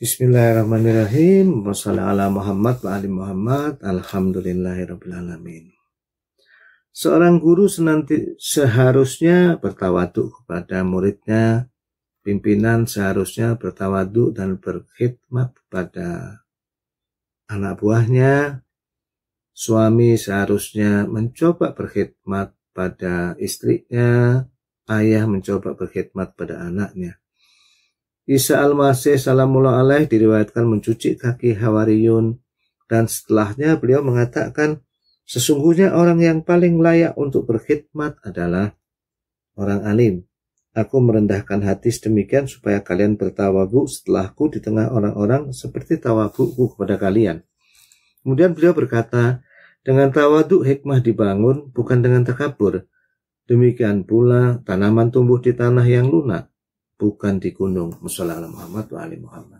Bismillahirrahmanirrahim. Wassalamualaikum warahmatullahi Muhammad wa ali Muhammad. Alhamdulillahirrahmanirrahim. Seorang guru senanti seharusnya bertawaduk kepada muridnya. Pimpinan seharusnya bertawaduk dan berkhidmat kepada anak buahnya. Suami seharusnya mencoba berkhidmat pada istrinya. Ayah mencoba berkhidmat pada anaknya. Isa al-Masih salamullah alaih diriwayatkan mencuci kaki Hawariyun dan setelahnya beliau mengatakan sesungguhnya orang yang paling layak untuk berkhidmat adalah orang alim. Aku merendahkan hati sedemikian supaya kalian bertawabu setelahku di tengah orang-orang seperti tawabuku kepada kalian. Kemudian beliau berkata, dengan tawadu hikmah dibangun bukan dengan takabur. Demikian pula tanaman tumbuh di tanah yang lunak bukan di gunung. Wassalamualaikum Muhammad wa Ali Muhammad.